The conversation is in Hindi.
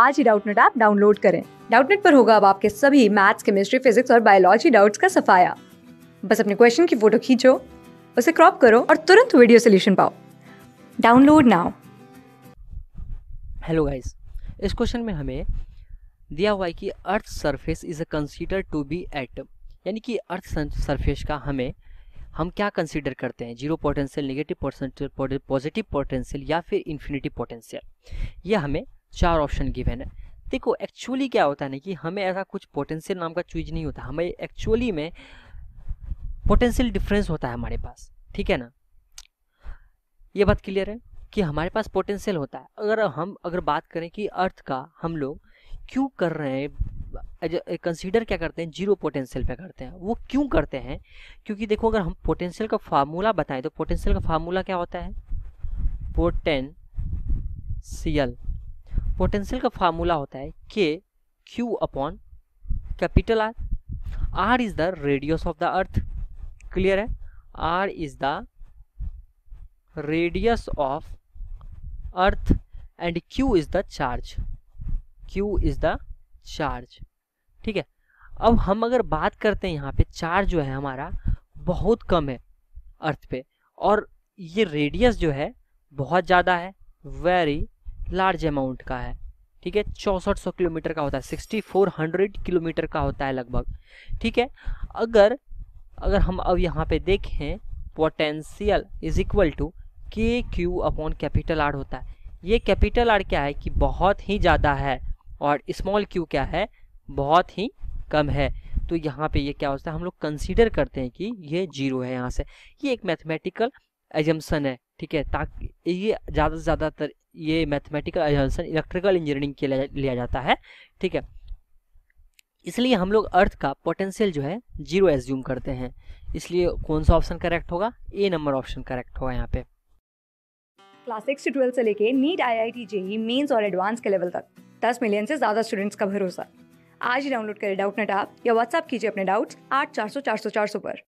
आज ही डाउटनेट ऐप डाउनलोड करें डाउटनेट पर होगा अब आपके सभी मैथ्स केमिस्ट्री फिजिक्स और बायोलॉजी डाउट्स का सफाया बस अपने क्वेश्चन की फोटो खींचो उसे क्रॉप करो और तुरंत वीडियो सोल्यूशन पाओ डाउनलोड नाउ हेलो गाइस इस क्वेश्चन में हमें दिया हुआ है कि earth surface is a consider to be at यानी कि अर्थ सरफेस का हमें हम क्या कंसीडर करते हैं zero potential negative potential positive potential या फिर इन्फिनिटी पोटेंशियल ये हमें चार ऑप्शन गिवेन है देखो एक्चुअली क्या होता है ना कि हमें ऐसा कुछ पोटेंशियल नाम का चीज़ नहीं होता हमें एक्चुअली में पोटेंशियल डिफरेंस होता है हमारे पास ठीक है ना ये बात क्लियर है कि हमारे पास पोटेंशियल होता है अगर हम अगर बात करें कि अर्थ का हम लोग क्यों कर रहे हैं कंसीडर क्या करते हैं जीरो पोटेंशियल पे करते हैं वो क्यों करते हैं क्योंकि देखो अगर हम पोटेंशियल का फार्मूला बताएं तो पोटेंशियल का फार्मूला क्या होता है पोटेंशियल पोटेंशियल का फार्मूला होता है K Q upon capital R R is the radius of the earth clear है R is the radius of earth and Q is the charge Q is the charge ठीक है अब हम अगर बात करते हैं यहाँ पे चार्ज जो है हमारा बहुत कम है अर्थ पे और ये रेडियस जो है बहुत ज़्यादा है वेरी लार्ज अमाउंट का है ठीक है चौंसठ सौ किलोमीटर का होता है सिक्सटी फोर हंड्रेड किलोमीटर का होता है लगभग ठीक है अगर अगर हम अब यहाँ पे देखें potential is equal to K Q upon capital R होता है ये कैपिटल आर क्या है कि बहुत ही ज़्यादा है और स्मॉल क्यू क्या है बहुत ही कम है तो यहाँ पे ये क्या होता है हम लोग कंसीडर करते हैं कि ये जीरो है यहाँ से ये एक मैथमेटिकल एजम्सन है ठीक है ताकि ये ज़्यादा से ज़्यादातर ये मैथमेटिकल एजेंसन इलेक्ट्रिकल इंजीनियरिंग के लिया जाता है ठीक है इसलिए हम लोग अर्थ का पोटेंशियल जो है जीरो एज्यूम करते हैं इसलिए कौन सा ऑप्शन करेक्ट होगा ए नंबर ऑप्शन करेक्ट होगा यहाँ पे क्लास सिक्स से ट्वेल्थ से लेके NEET I I T JEE mains और एडवांस के लेवल तक दस मिलियन से ज़्यादा स्टूडेंट्स का भरोसा आज ही डाउनलोड करें डाउट नेट आप या व्हाट्सअप कीजिए अपने डाउट्स आठ चार सौ चार सौ चार सौ पर